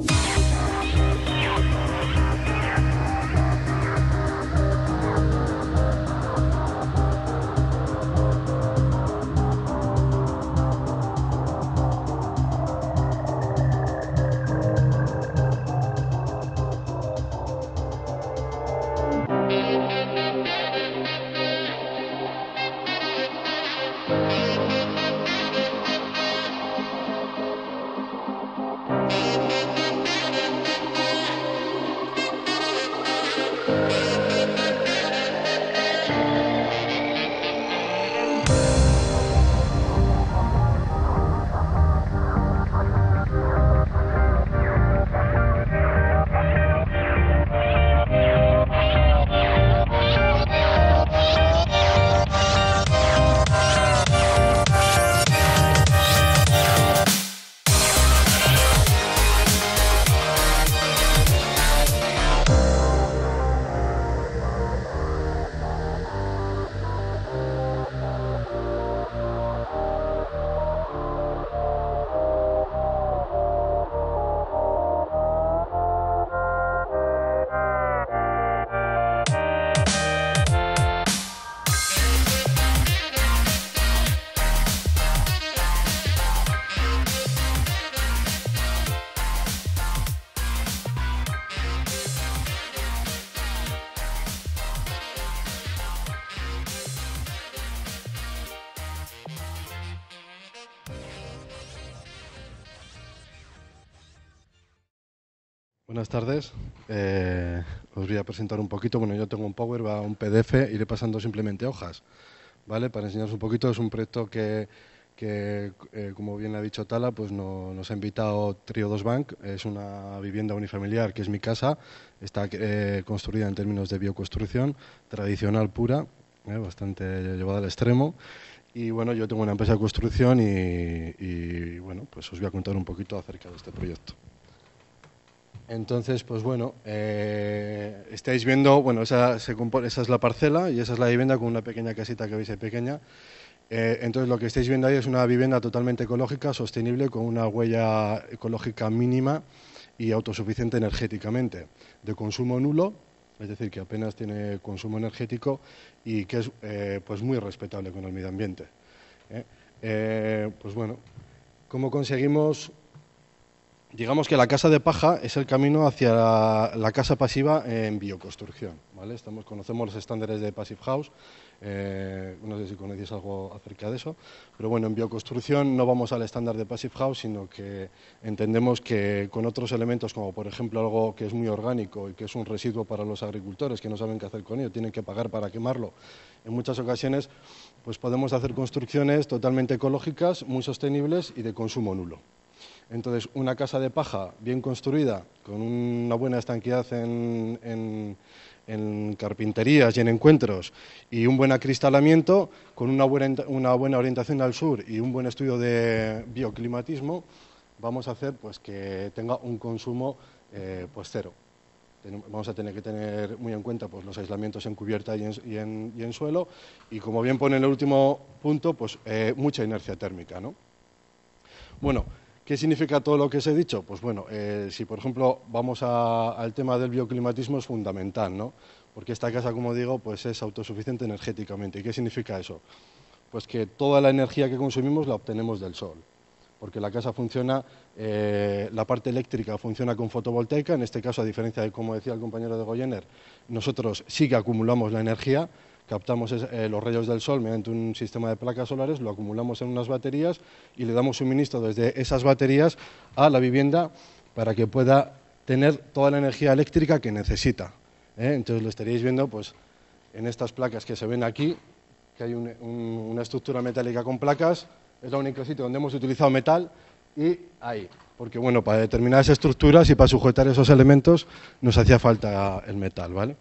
Thank you. Buenas tardes. Eh, os voy a presentar un poquito. Bueno, yo tengo un Power, va un PDF, iré pasando simplemente hojas, ¿vale? Para enseñaros un poquito. Es un proyecto que, eh, como bien ha dicho Tala, pues nos ha invitado Trio 2 Bank. Es una vivienda unifamiliar que es mi casa. Está eh, construida en términos de bioconstrucción, tradicional pura, bastante llevada al extremo. Y bueno, yo tengo una empresa de construcción y bueno, pues os voy a contar un poquito acerca de este proyecto. Entonces, pues bueno, eh, estáis viendo, bueno, esa, se esa es la parcela y esa es la vivienda con una pequeña casita que veis ahí pequeña. Eh, entonces, lo que estáis viendo ahí es una vivienda totalmente ecológica, sostenible, con una huella ecológica mínima y autosuficiente energéticamente, de consumo nulo, es decir, que apenas tiene consumo energético y que es eh, pues muy respetable con el medio ambiente. pues bueno, ¿cómo conseguimos digamos que la casa de paja es el camino hacia la, casa pasiva en bioconstrucción. Estamos, conocemos los estándares de Passive House, eh, no sé si conocéis algo acerca de eso, pero bueno, en bioconstrucción no vamos al estándar de Passive House, sino que entendemos que con otros elementos, como por ejemplo algo que es muy orgánico y que es un residuo para los agricultores que no saben qué hacer con ello, tienen que pagar para quemarlo, en muchas ocasiones pues podemos hacer construcciones totalmente ecológicas, muy sostenibles y de consumo nulo. Entonces, una casa de paja bien construida, con una buena estanquidad en, carpinterías y en encuentros, y un buen acristalamiento, con una buena, orientación al sur y un buen estudio de bioclimatismo, vamos a hacer pues, que tenga un consumo eh, pues cero vamos a tener que tener muy en cuenta pues, los aislamientos en cubierta y en, suelo y como bien pone el último punto, pues eh, mucha inercia térmica. ¿no? Bueno, ¿Qué significa todo lo que os he dicho? Pues bueno, eh, si por ejemplo vamos al tema del bioclimatismo es fundamental, ¿no? Porque esta casa, como digo, pues es autosuficiente energéticamente. ¿Y qué significa eso? Pues que toda la energía que consumimos la obtenemos del sol porque la casa funciona, eh, la parte eléctrica funciona con fotovoltaica, en este caso, a diferencia de como decía el compañero de Goyener, nosotros sí que acumulamos la energía, captamos eh, los rayos del sol mediante un sistema de placas solares, lo acumulamos en unas baterías y le damos suministro desde esas baterías a la vivienda para que pueda tener toda la energía eléctrica que necesita. ¿eh? Entonces lo estaríais viendo pues, en estas placas que se ven aquí, que hay una estructura metálica con placas, es la única sitio donde hemos utilizado metal y ahí, porque bueno, para determinadas estructuras y para sujetar esos elementos nos hacía falta el metal, ¿vale?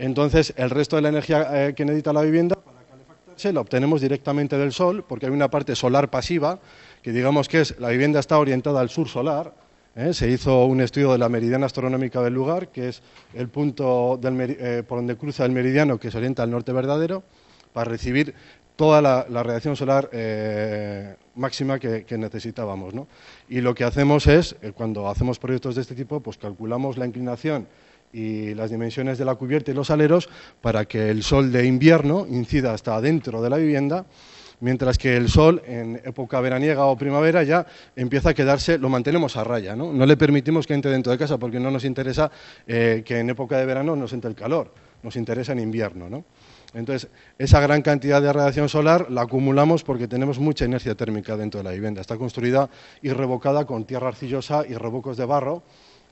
Entonces, el resto de la energía eh, que necesita la vivienda para calefactarse la obtenemos directamente del sol, porque hay una parte solar pasiva, que digamos que es, la vivienda está orientada al sur solar, ¿eh? Se hizo un estudio de la meridiana astronómica del lugar, que es el punto eh, por donde cruza el meridiano que se orienta al norte verdadero, para recibir toda la, radiación solar máxima que, necesitábamos. Y lo que hacemos es, cuando hacemos proyectos de este tipo, pues calculamos la inclinación y las dimensiones de la cubierta y los aleros para que el sol de invierno incida hasta dentro de la vivienda, mientras que el sol en época veraniega o primavera ya empieza a quedarse, lo mantenemos a raya, ¿no? le permitimos que entre dentro de casa porque no nos interesa eh, que en época de verano nos entre el calor, nos interesa en invierno, ¿no? Entonces, esa gran cantidad de radiación solar la acumulamos porque tenemos mucha inercia térmica dentro de la vivienda. Está construida y revocada con tierra arcillosa y revocos de barro,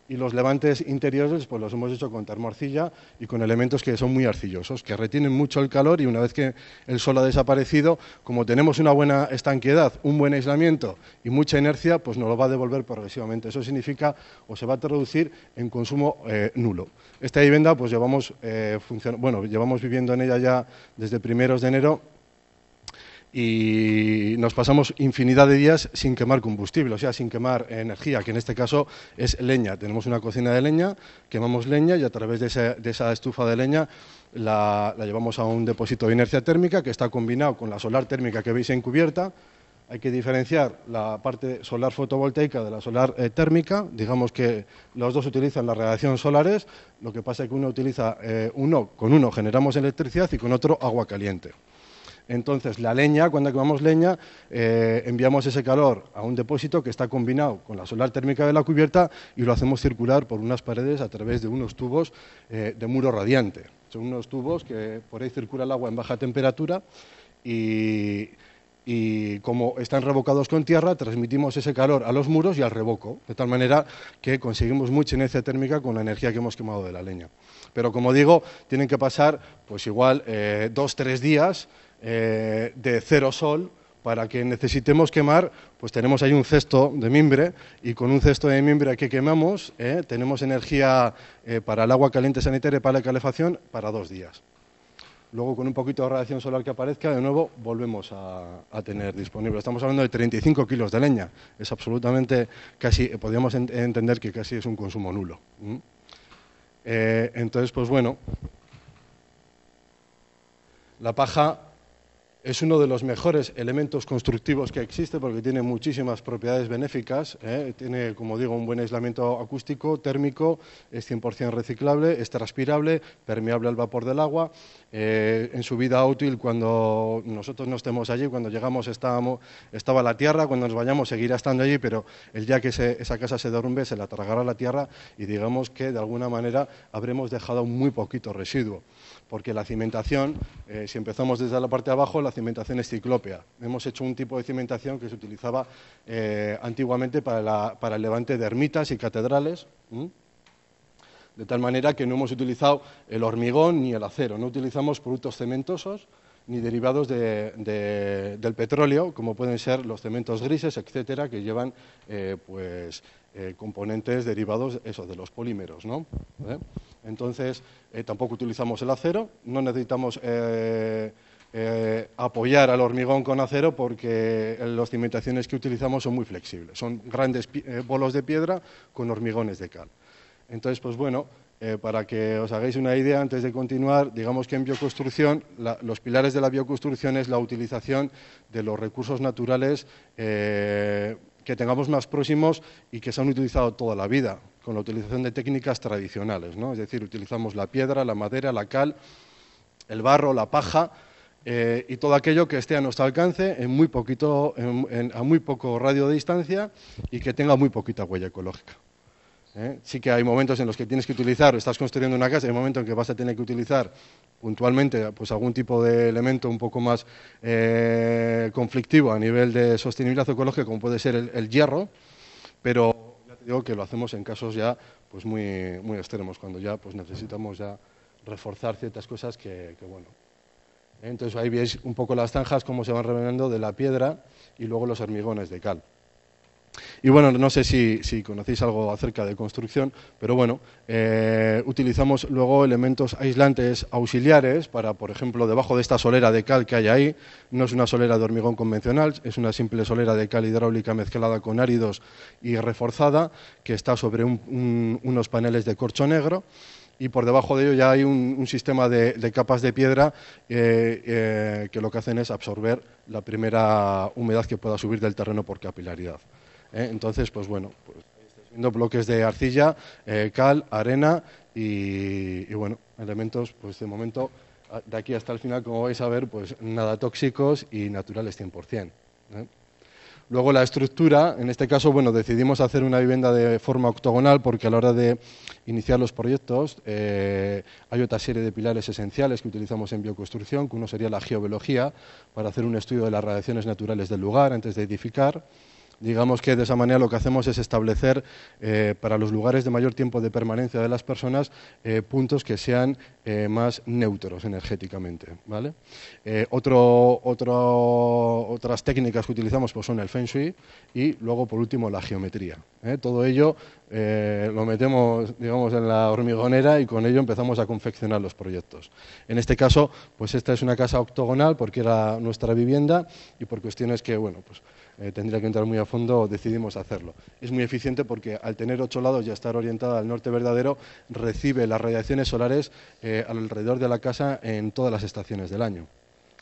y los levantes interiores pues los hemos hecho con termorcilla y con elementos que son muy arcillosos, que retienen mucho el calor y una vez que el sol ha desaparecido, como tenemos una buena estanquedad, un buen aislamiento y mucha inercia, pues nos lo va a devolver progresivamente. Eso significa o se va a traducir en consumo eh, nulo. Esta vivienda pues llevamos, eh, bueno, llevamos viviendo en ella ya desde primeros de enero y nos pasamos infinidad de días sin quemar combustible, o sea, sin quemar energía, que en este caso es leña. Tenemos una cocina de leña, quemamos leña y a través de esa, estufa de leña la, llevamos a un depósito de inercia térmica que está combinado con la solar térmica que veis en cubierta. Hay que diferenciar la parte solar fotovoltaica de la solar eh, térmica. Digamos que los dos utilizan las radiaciones solares, lo que pasa es que uno utiliza eh, uno, con uno generamos electricidad y con otro agua caliente. Entonces, la leña, cuando quemamos leña, eh, enviamos ese calor a un depósito que está combinado con la solar térmica de la cubierta y lo hacemos circular por unas paredes a través de unos tubos eh, de muro radiante. Son unos tubos que por ahí circula el agua en baja temperatura y, como están revocados con tierra, transmitimos ese calor a los muros y al revoco, de tal manera que conseguimos mucha inercia térmica con la energía que hemos quemado de la leña. Pero como digo, tienen que pasar, pues igual, eh, dos, tres días eh, de cero sol para que necesitemos quemar, pues tenemos ahí un cesto de mimbre y con un cesto de mimbre que quemamos eh, tenemos energía eh, para el agua caliente sanitaria y para la calefacción para dos días. Luego con un poquito de radiación solar que aparezca, de nuevo volvemos a, tener disponible. Estamos hablando de 35 kilos de leña. Es absolutamente, casi, podríamos entender que casi es un consumo nulo. entonces, pues bueno, la paja es uno de los mejores elementos constructivos que existe porque tiene muchísimas propiedades benéficas, ¿eh? tiene, como digo, un buen aislamiento acústico, térmico, es 100% reciclable, es transpirable, permeable al vapor del agua. Eh, en su vida útil, cuando nosotros no estemos allí, cuando llegamos estábamos, estaba la tierra, cuando nos vayamos seguirá estando allí, pero el día que esa casa se derrumbe se la tragará la tierra y digamos que de alguna manera habremos dejado muy poquito residuo porque la cimentación, eh, si empezamos desde la parte de abajo, la cimentación es ciclópea. Hemos hecho un tipo de cimentación que se utilizaba eh, antiguamente para, el levante de ermitas y catedrales, de tal manera que no hemos utilizado el hormigón ni el acero, no utilizamos productos cementosos ni derivados del petróleo, como pueden ser los cementos grises, etcétera, que llevan eh, pues, componentes derivados de los polímeros. ¿no? Entonces, eh, tampoco utilizamos el acero, no necesitamos eh, eh, apoyar al hormigón con acero porque las cimentaciones que utilizamos son muy flexibles, son grandes bolos de piedra con hormigones de cal. Entonces, pues bueno, para que os hagáis una idea antes de continuar, digamos que en bioconstrucción los pilares de la bioconstrucción es la utilización de los recursos naturales que tengamos más próximos y que se han utilizado toda la vida con la utilización de técnicas tradicionales, ¿no? es decir, utilizamos la piedra, la madera, la cal, el barro, la paja eh, y todo aquello que esté a nuestro alcance en muy poquito, a muy poco radio de distancia y que tenga muy poquita huella ecológica. ¿eh? Sí que hay momentos en los que tienes que utilizar, estás construyendo una casa, hay momentos en que vas a tener que utilizar puntualmente pues algún tipo de elemento un poco más eh, conflictivo a nivel de sostenibilidad ecológica, como puede ser el, el hierro, pero digo que lo hacemos en casos ya pues muy, muy extremos, cuando ya pues necesitamos ya reforzar ciertas cosas que, bueno. Entonces ahí veis un poco las zanjas, cómo se van revelando de la piedra y luego los hormigones de cal. Y bueno, no sé si, conocéis algo acerca de construcción, pero bueno, eh, utilizamos luego elementos aislantes auxiliares para, por ejemplo, debajo de esta solera de cal que hay ahí, no es una solera de hormigón convencional, es una simple solera de cal hidráulica mezclada con áridos y reforzada, que está sobre unos paneles de corcho negro y por debajo de ello ya hay un, sistema de, capas de piedra eh, eh, que lo que hacen es absorber la primera humedad que pueda subir del terreno por capilaridad. ¿eh? Entonces, pues bueno, pues viendo bloques de arcilla, eh, cal, arena y, bueno, elementos, pues de momento, de aquí hasta el final, como vais a ver, pues nada tóxicos y naturales 100%. ¿eh? Luego la estructura, en este caso, bueno, decidimos hacer una vivienda de forma octogonal porque a la hora de iniciar los proyectos hay otra serie de pilares esenciales que utilizamos en bioconstrucción, que uno sería la geobiología, para hacer un estudio de las radiaciones naturales del lugar antes de edificar. Digamos que de esa manera lo que hacemos es establecer eh, para los lugares de mayor tiempo de permanencia de las personas eh, puntos que sean eh, más neutros energéticamente. ¿vale? otras técnicas que utilizamos pues, son el Feng Shui y luego por último la geometría. Todo ello lo metemos digamos, en la hormigonera y con ello empezamos a confeccionar los proyectos. En este caso, pues esta es una casa octogonal porque era nuestra vivienda y por cuestiones que, bueno, pues eh, tendría que entrar muy a fondo, decidimos hacerlo. Es muy eficiente porque al tener ocho lados y estar orientada al norte verdadero, recibe las radiaciones solares eh, alrededor de la casa en todas las estaciones del año.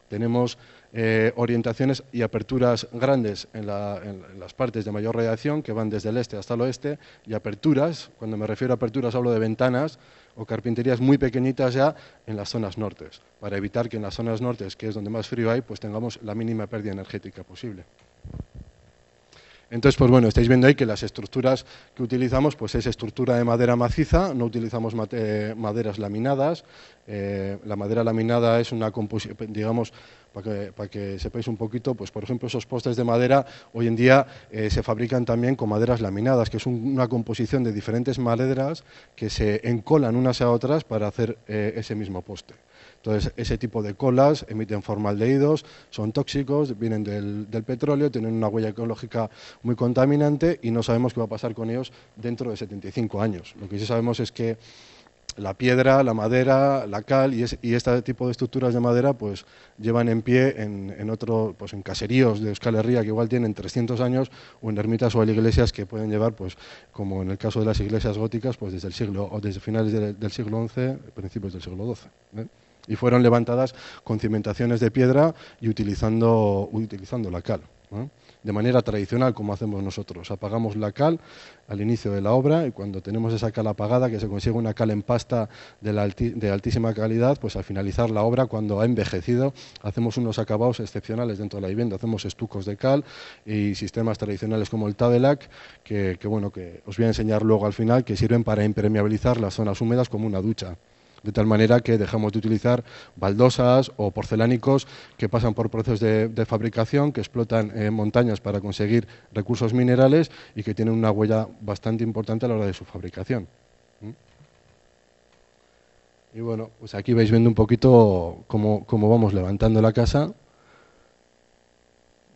Tenemos eh, orientaciones y aperturas grandes en, en, las partes de mayor radiación, que van desde el este hasta el oeste, y aperturas, cuando me refiero a aperturas hablo de ventanas o carpinterías muy pequeñitas ya en las zonas nortes, para evitar que en las zonas nortes, que es donde más frío hay, pues tengamos la mínima pérdida energética posible. Entonces, pues bueno, estáis viendo ahí que las estructuras que utilizamos, pues es estructura de madera maciza, no utilizamos eh, maderas laminadas. Eh, la madera laminada es una composición, digamos, para que, sepáis un poquito, pues por ejemplo esos postes de madera hoy en día eh, se fabrican también con maderas laminadas, que es una composición de diferentes maderas que se encolan unas a otras para hacer ese mismo poste. Entonces, ese tipo de colas emiten formaldehídos, son tóxicos, vienen del, petróleo, tienen una huella ecológica muy contaminante y no sabemos qué va a pasar con ellos dentro de 75 años. Lo que sí sabemos es que la piedra, la madera, la cal y, este tipo de estructuras de madera pues llevan en pie en, otro, pues en caseríos de Euskal Herria que igual tienen 300 años o en ermitas o en iglesias que pueden llevar pues como en el caso de las iglesias góticas pues desde el siglo o desde finales del, siglo XI principios del siglo XII y fueron levantadas con cimentaciones de piedra y utilizando, utilizando la cal. De manera tradicional, como hacemos nosotros. Apagamos la cal al inicio de la obra y cuando tenemos esa cal apagada, que se consigue una cal en pasta de, altísima calidad, pues al finalizar la obra, cuando ha envejecido, hacemos unos acabados excepcionales dentro de la vivienda. Hacemos estucos de cal y sistemas tradicionales como el Tabelac, que, que, bueno, que os voy a enseñar luego al final, que sirven para impermeabilizar las zonas húmedas como una ducha de tal manera que dejamos de utilizar baldosas o porcelánicos que pasan por procesos de, fabricación, que explotan montañas para conseguir recursos minerales y que tienen una huella bastante importante a la hora de su fabricación. ¿Mm? Y bueno, pues aquí vais viendo un poquito cómo, cómo vamos levantando la casa.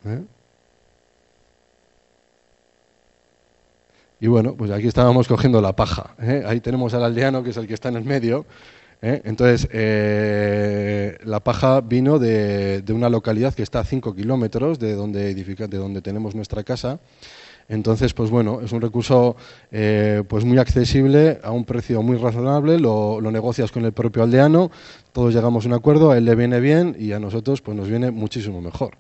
¿Eh? Y bueno, pues aquí estábamos cogiendo la paja. ¿eh? Ahí tenemos al aldeano, que es el que está en el medio. ¿eh? Entonces, eh, la paja vino de, una localidad que está a 5 kilómetros de donde, de donde tenemos nuestra casa. Entonces, pues bueno, es un recurso pues muy accesible, a un precio muy razonable, lo, lo, negocias con el propio aldeano, todos llegamos a un acuerdo, a él le viene bien y a nosotros pues nos viene muchísimo mejor.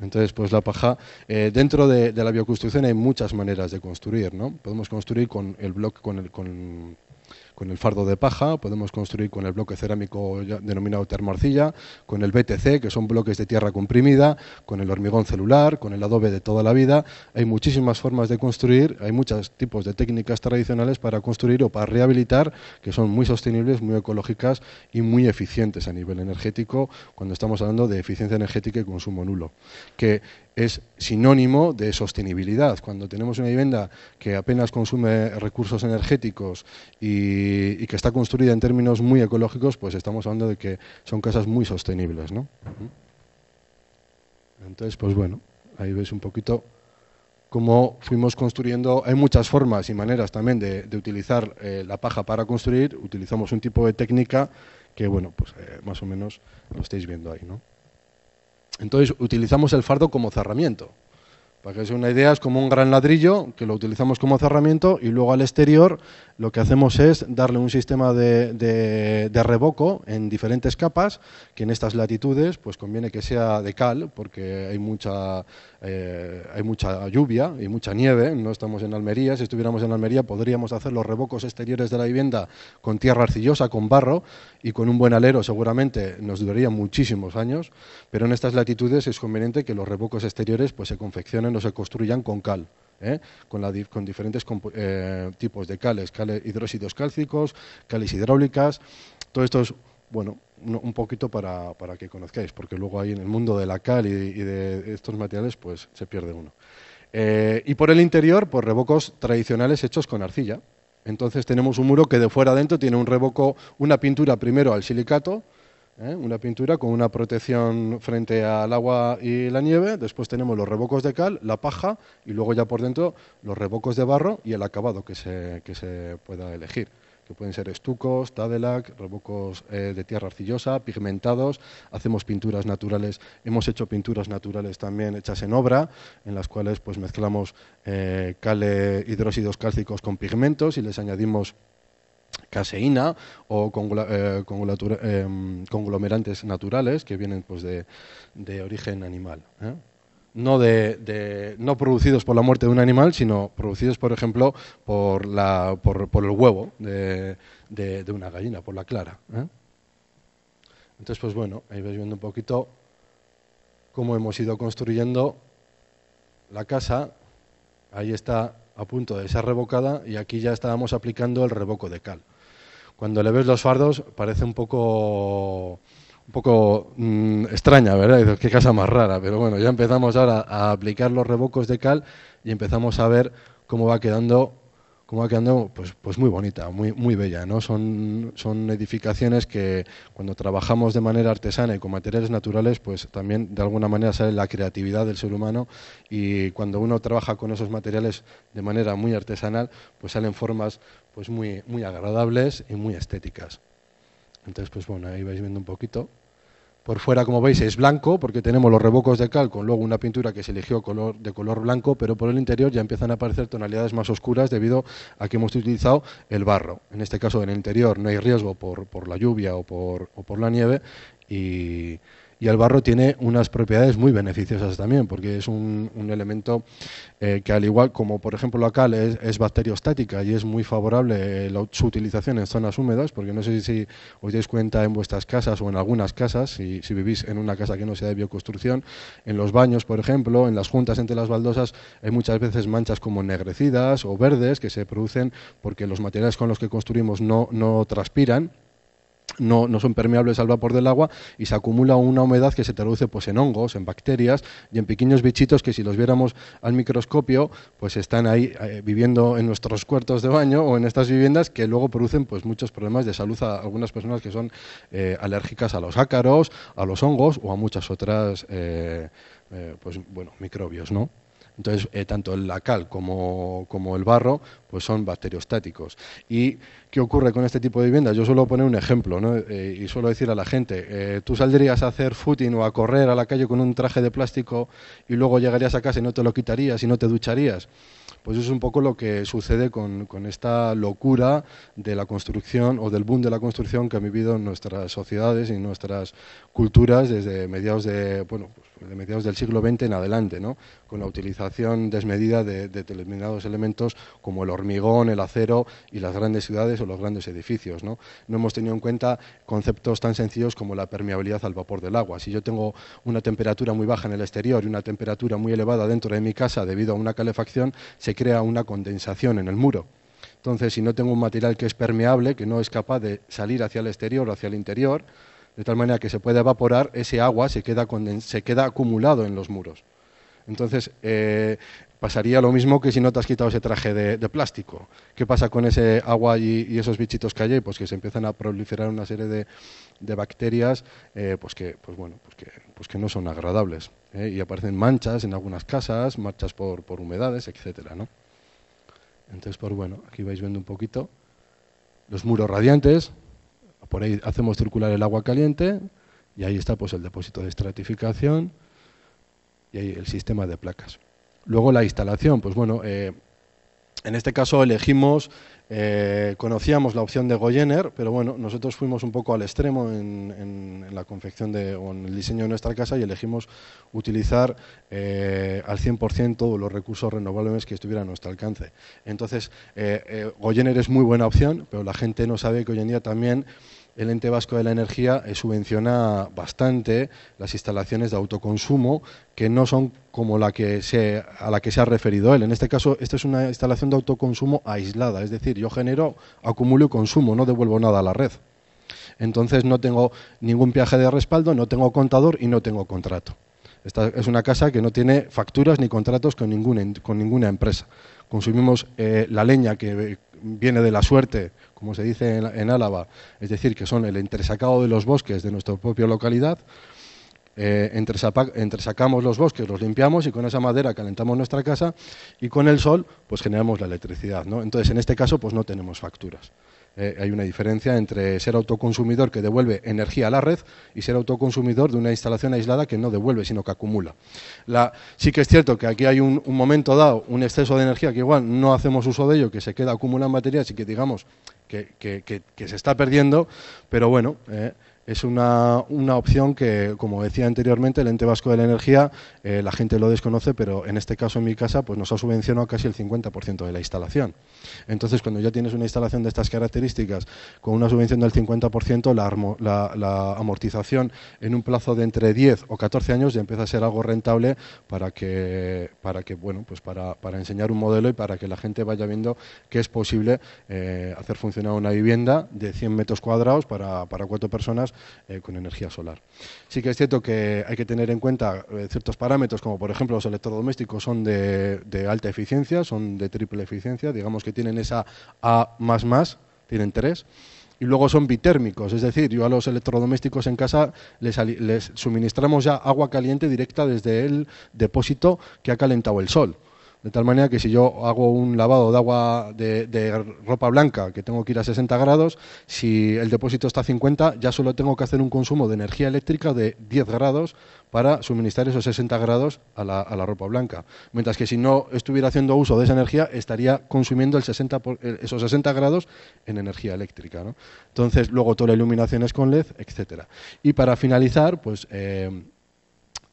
Entonces, pues la paja, eh, dentro de, de, la bioconstrucción hay muchas maneras de construir, ¿no? Podemos construir con el bloque, con el, con con el fardo de paja, podemos construir con el bloque cerámico denominado termarcilla, con el BTC, que son bloques de tierra comprimida, con el hormigón celular, con el adobe de toda la vida. Hay muchísimas formas de construir, hay muchos tipos de técnicas tradicionales para construir o para rehabilitar que son muy sostenibles, muy ecológicas y muy eficientes a nivel energético cuando estamos hablando de eficiencia energética y consumo nulo. Que es sinónimo de sostenibilidad. Cuando tenemos una vivienda que apenas consume recursos energéticos y, que está construida en términos muy ecológicos, pues estamos hablando de que son casas muy sostenibles. ¿no? Entonces, pues bueno, ahí ves un poquito cómo fuimos construyendo. Hay muchas formas y maneras también de, utilizar eh, la paja para construir. Utilizamos un tipo de técnica que, bueno, pues eh, más o menos lo estáis viendo ahí, ¿no? Entonces utilizamos el fardo como cerramiento. Para que sea una idea, es como un gran ladrillo que lo utilizamos como cerramiento y luego al exterior lo que hacemos es darle un sistema de, de, revoco en diferentes capas, que en estas latitudes pues conviene que sea de cal, porque hay mucha, eh, hay mucha lluvia y mucha nieve, no estamos en Almería, si estuviéramos en Almería podríamos hacer los revocos exteriores de la vivienda con tierra arcillosa, con barro y con un buen alero seguramente nos duraría muchísimos años, pero en estas latitudes es conveniente que los revocos exteriores pues se confeccionen o se construyan con cal. ¿eh? con, diferentes eh, tipos de cales, hidróxidos cálcicos, cales hidráulicas. Todo esto es, bueno, un poquito para, para, que conozcáis, porque luego ahí en el mundo de la cal y, de estos materiales, pues se pierde uno. Eh, y por el interior, pues revocos tradicionales hechos con arcilla. Entonces tenemos un muro que de fuera adentro tiene un revoco, una pintura primero al silicato, ¿eh? una pintura con una protección frente al agua y la nieve, después tenemos los rebocos de cal, la paja y luego ya por dentro los rebocos de barro y el acabado que se, que se pueda elegir que pueden ser estucos, tadelac, rebocos eh, de tierra arcillosa, pigmentados, hacemos pinturas naturales, hemos hecho pinturas naturales también hechas en obra, en las cuales pues mezclamos eh, cale, hidróxidos cálcicos con pigmentos y les añadimos caseína o eh, em, conglomerantes naturales que vienen pues, de, origen animal. ¿eh? No, de, no, producidos por la muerte de un animal, sino producidos, por ejemplo, por, la, por, por el huevo de, de, una gallina, por la clara. ¿eh? Entonces, pues bueno, ahí vais viendo un poquito cómo hemos ido construyendo la casa. Ahí está a punto de ser revocada y aquí ya estábamos aplicando el revoco de cal cuando le ves los fardos parece un poco un poco mm, extraña, ¿verdad? Qué casa más rara, pero bueno, ya empezamos ahora a aplicar los rebocos de cal y empezamos a ver cómo va quedando ¿Cómo va quedando pues, pues muy bonita, muy, muy bella. ¿no? Son, son edificaciones que cuando trabajamos de manera artesana y con materiales naturales, pues también de alguna manera sale la creatividad del ser humano y cuando uno trabaja con esos materiales de manera muy artesanal, pues salen formas pues muy, muy agradables y muy estéticas. Entonces, pues bueno, ahí vais viendo un poquito. Por fuera, como veis, es blanco, porque tenemos los rebocos de cal con luego una pintura que se eligió color, de color blanco, pero por el interior ya empiezan a aparecer tonalidades más oscuras debido a que hemos utilizado el barro. En este caso, en el interior no hay riesgo por, la lluvia o por, o por la nieve y y el barro tiene unas propiedades muy beneficiosas también, porque es un, elemento eh, que al igual como por ejemplo la cal es, bacteriostática y es muy favorable eh, su utilización en zonas húmedas, porque no sé si os dais cuenta en vuestras casas o en algunas casas, si, si vivís en una casa que no sea de bioconstrucción, en los baños, por ejemplo, en las juntas entre las baldosas, hay muchas veces manchas como ennegrecidas o verdes que se producen porque los materiales con los que construimos no transpiran no, son permeables al vapor del agua y se acumula una humedad que se traduce pues, en hongos, en bacterias y en pequeños bichitos que si los viéramos al microscopio, pues están ahí eh, viviendo en nuestros cuartos de baño o en estas viviendas que luego producen pues, muchos problemas de salud a algunas personas que son eh, alérgicas a los ácaros, a los hongos o a muchas otras eh, pues, bueno, microbios. ¿no? Entonces, eh, tanto la cal como, el barro pues son bacteriostáticos. ¿Y qué ocurre con este tipo de viviendas? Yo suelo poner un ejemplo ¿no? Eh, y suelo decir a la gente, eh, tú saldrías a hacer footing o a correr a la calle con un traje de plástico y luego llegarías a casa y no te lo quitarías y no te ducharías. Pues es un poco lo que sucede con, esta locura de la construcción o del boom de la construcción que han vivido nuestras sociedades y nuestras culturas desde mediados de, bueno, pues de mediados del siglo XX en adelante, ¿no? con la utilización desmedida de, determinados elementos como el hormigón, el acero y las grandes ciudades o los grandes edificios. no hemos tenido en cuenta conceptos tan sencillos como la permeabilidad al vapor del agua. Si yo tengo una temperatura muy baja en el exterior y una temperatura muy elevada dentro de mi casa debido a una calefacción, se crea una condensación en el muro. Entonces, si no tengo un material que es permeable, que no es capaz de salir hacia el exterior o hacia el interior, de tal manera que se puede evaporar, ese agua se queda, se queda acumulado en los muros. Entonces, eh, pasaría lo mismo que si no te has quitado ese traje de, plástico. ¿Qué pasa con ese agua y, esos bichitos que hay? Pues que se empiezan a proliferar una serie de, bacterias eh, pues que, pues bueno, pues que, pues no son agradables. Eh, y aparecen manchas en algunas casas, manchas por, por humedades, etcétera, ¿no? Entonces, pues bueno, aquí vais viendo un poquito los muros radiantes, por ahí hacemos circular el agua caliente y ahí está pues, el depósito de estratificación y ahí el sistema de placas. Luego la instalación, pues bueno, eh, en este caso elegimos, eh, conocíamos la opción de Goyener, pero bueno, nosotros fuimos un poco al extremo en, la confección de, o en el diseño de nuestra casa y elegimos utilizar eh, al 100% los recursos renovables que estuvieran a nuestro alcance. Entonces, eh, Goyener es muy buena opción, pero la gente no sabe que hoy en día también el Ente Vasco de la Energía eh, subvenciona bastante las instalaciones de autoconsumo que no son como la que se, a la que se ha referido él. En este caso, esta es una instalación de autoconsumo aislada, es decir, yo genero, acumulo y consumo, no devuelvo nada a la red. Entonces no tengo ningún viaje de respaldo, no tengo contador y no tengo contrato. Esta es una casa que no tiene facturas ni contratos con ninguna, empresa. Consumimos eh, la leña que viene de la suerte, como se dice en, Álava, es decir, que son el entresacado de los bosques de nuestra propia localidad. Eh, entresacamos los bosques, los limpiamos y con esa madera calentamos nuestra casa y con el sol pues generamos la electricidad. ¿no? Entonces, en este caso, pues no tenemos facturas. Eh, hay una diferencia entre ser autoconsumidor que devuelve energía a la red y ser autoconsumidor de una instalación aislada que no devuelve, sino que acumula. La, sí que es cierto que aquí hay un, momento dado, un exceso de energía que igual no hacemos uso de ello, que se queda acumulando en baterías y que digamos que, se está perdiendo, pero bueno. Eh, es una, opción que, como decía anteriormente, el ente vasco de la energía, eh, la gente lo desconoce, pero en este caso en mi casa, pues nos ha subvencionado casi el 50% de la instalación. Entonces, cuando ya tienes una instalación de estas características con una subvención del 50%, la, la amortización en un plazo de entre 10 o 14 años ya empieza a ser algo rentable para que, para que bueno, pues para, enseñar un modelo y para que la gente vaya viendo que es posible eh, hacer funcionar una vivienda de 100 metros cuadrados para, para cuatro personas eh, con energía solar. Sí que es cierto que hay que tener en cuenta eh, ciertos parámetros, como por ejemplo los electrodomésticos son de, alta eficiencia, son de triple eficiencia, digamos que tienen esa A, tienen tres y luego son bitérmicos, es decir, yo a los electrodomésticos en casa les, suministramos ya agua caliente directa desde el depósito que ha calentado el sol. De tal manera que si yo hago un lavado de agua de, ropa blanca que tengo que ir a 60 grados, si el depósito está a 50, ya solo tengo que hacer un consumo de energía eléctrica de 10 grados para suministrar esos 60 grados a la, ropa blanca. Mientras que si no estuviera haciendo uso de esa energía, estaría consumiendo el 60 esos 60 grados en energía eléctrica. Entonces, luego toda la iluminación es con LED, etcétera. Y para finalizar, pues... Eh,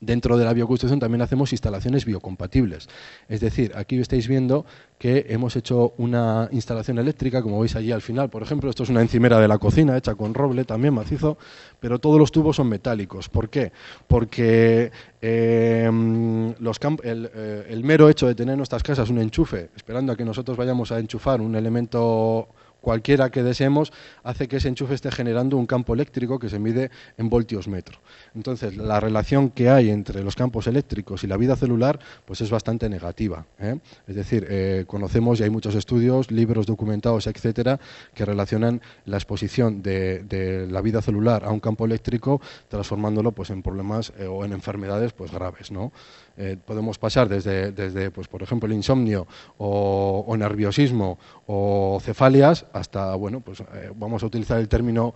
Dentro de la bioconstrucción también hacemos instalaciones biocompatibles. Es decir, aquí estáis viendo que hemos hecho una instalación eléctrica, como veis allí al final, por ejemplo, esto es una encimera de la cocina hecha con roble, también macizo, pero todos los tubos son metálicos. ¿Por qué? Porque em, el, eh, el mero hecho de tener en nuestras casas un enchufe, esperando a que nosotros vayamos a enchufar un elemento cualquiera que deseemos, hace que ese enchufe esté generando un campo eléctrico que se mide en voltios metro. Entonces, la relación que hay entre los campos eléctricos y la vida celular pues es bastante negativa. ¿eh? Es decir, eh, conocemos y hay muchos estudios, libros documentados, etcétera, que relacionan la exposición de, la vida celular a un campo eléctrico, transformándolo pues, en problemas eh, o en enfermedades pues, graves. ¿no? Eh, podemos pasar desde, pues, por ejemplo, el insomnio o, nerviosismo o cefalias hasta, bueno, pues eh, vamos a utilizar el término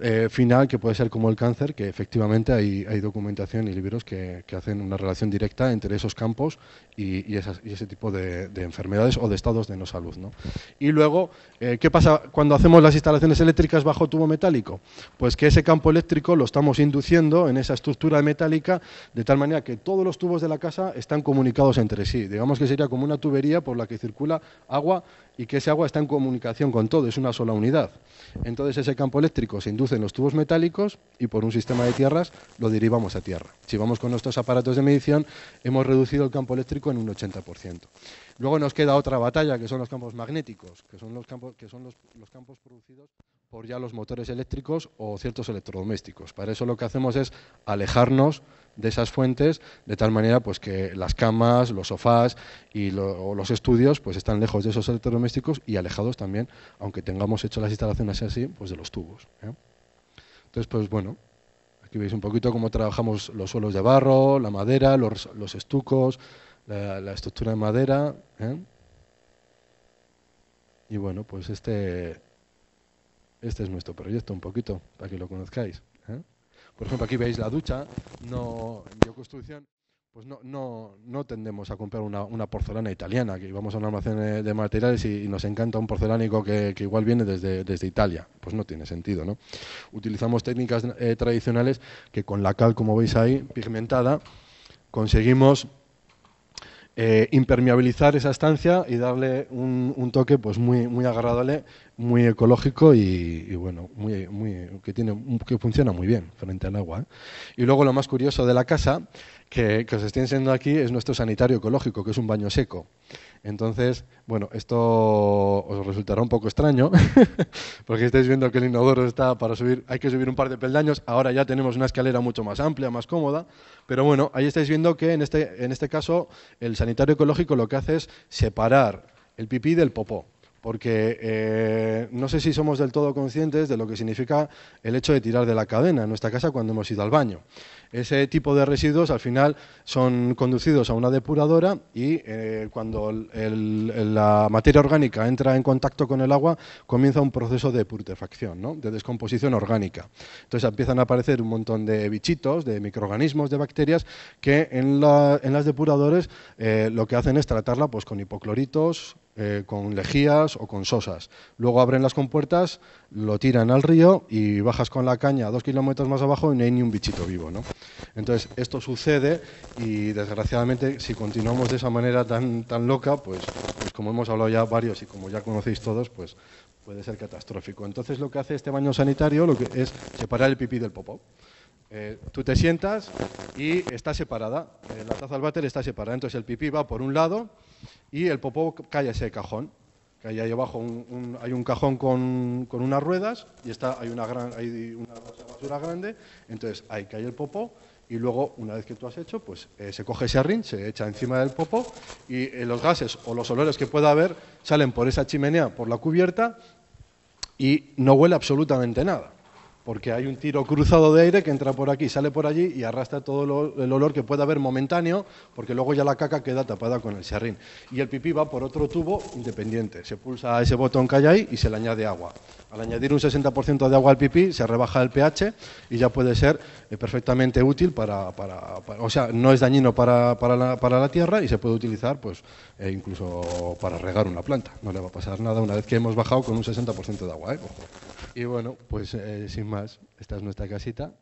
eh, final que puede ser como el cáncer, que efectivamente hay, hay documentación y libros que, hacen una relación directa entre esos campos y, ese tipo de, enfermedades o de estados de no salud. ¿no? Y luego, eh, ¿qué pasa cuando hacemos las instalaciones eléctricas bajo tubo metálico? Pues que ese campo eléctrico lo estamos induciendo en esa estructura metálica de tal manera que todos los tubos de la casa están comunicados entre sí. Digamos que sería como una tubería por la que circula agua y que ese agua está en comunicación con todo, es una sola unidad. Entonces ese campo eléctrico se induce en los tubos metálicos y por un sistema de tierras lo derivamos a tierra. Si vamos con nuestros aparatos de medición, hemos reducido el campo eléctrico en un 80%. Luego nos queda otra batalla, que son los campos magnéticos, que son los campos, que son los, campos producidos por ya los motores eléctricos o ciertos electrodomésticos. Para eso lo que hacemos es alejarnos de esas fuentes de tal manera pues que las camas, los sofás y los estudios pues están lejos de esos electrodomésticos y alejados también, aunque tengamos hecho las instalaciones así, pues de los tubos. ¿eh? Entonces, pues bueno, aquí veis un poquito cómo trabajamos los suelos de barro, la madera, los, estucos, la, estructura de madera. ¿eh? Y bueno, pues este, este es nuestro proyecto un poquito, para que lo conozcáis. ¿eh? Por ejemplo, aquí veis la ducha, no en bioconstrucción pues no, no, tendemos a comprar una, una, porcelana italiana, que vamos a un almacén de materiales y, nos encanta un porcelánico que, igual viene desde, Italia. Pues no tiene sentido, ¿no? Utilizamos técnicas eh, tradicionales que con la cal, como veis ahí, pigmentada, conseguimos eh, impermeabilizar esa estancia y darle un, un, toque pues muy, muy agradable, muy ecológico y, bueno, muy, muy, que, tiene, que funciona muy bien frente al agua. ¿eh? Y luego lo más curioso de la casa que, os estoy enseñando aquí es nuestro sanitario ecológico, que es un baño seco. Entonces, bueno, esto os resultará un poco extraño, porque estáis viendo que el inodoro está para subir, hay que subir un par de peldaños, ahora ya tenemos una escalera mucho más amplia, más cómoda, pero bueno, ahí estáis viendo que en este, este caso el sanitario ecológico lo que hace es separar el pipí del popó porque eh, no sé si somos del todo conscientes de lo que significa el hecho de tirar de la cadena en nuestra casa cuando hemos ido al baño. Ese tipo de residuos al final son conducidos a una depuradora y eh, cuando la materia orgánica entra en contacto con el agua comienza un proceso de putrefacción, de descomposición orgánica. Entonces empiezan a aparecer un montón de bichitos, de microorganismos, de bacterias que en, las depuradoras eh, lo que hacen es tratarla pues, con hipocloritos, eh, con lejías o con sosas. Luego abren las compuertas, lo tiran al río y bajas con la caña a dos kilómetros más abajo y no hay ni un bichito vivo. Entonces, esto sucede y desgraciadamente, si continuamos de esa manera tan, tan loca, pues, pues, como hemos hablado ya varios y como ya conocéis todos, pues puede ser catastrófico. Entonces, lo que hace este baño sanitario lo que es separar el pipí del popó. Eh, tú te sientas y está separada, eh, la taza al váter está separada. Entonces, el pipí va por un lado y el popó cae ese cajón que ahí abajo hay un cajón con, unas ruedas y está, hay, una gran, una basura grande, entonces que cae el popó y luego, una vez que tú has hecho, pues eh, se coge ese arrín, se echa encima del popó y eh, los gases o los olores que pueda haber salen por esa chimenea, por la cubierta y no huele absolutamente nada porque hay un tiro cruzado de aire que entra por aquí, sale por allí y arrastra todo el olor que pueda haber momentáneo, porque luego ya la caca queda tapada con el serrín. Y el pipí va por otro tubo independiente. Se pulsa ese botón que hay ahí y se le añade agua. Al añadir un 60% de agua al pipí, se rebaja el pH y ya puede ser eh, perfectamente útil para, o sea, no es dañino para la, para, la, tierra y se puede utilizar pues, e incluso para regar una planta. No le va a pasar nada una vez que hemos bajado con un 60% de agua. ¿eh? Y bueno, pues eh, sin más, esta es nuestra casita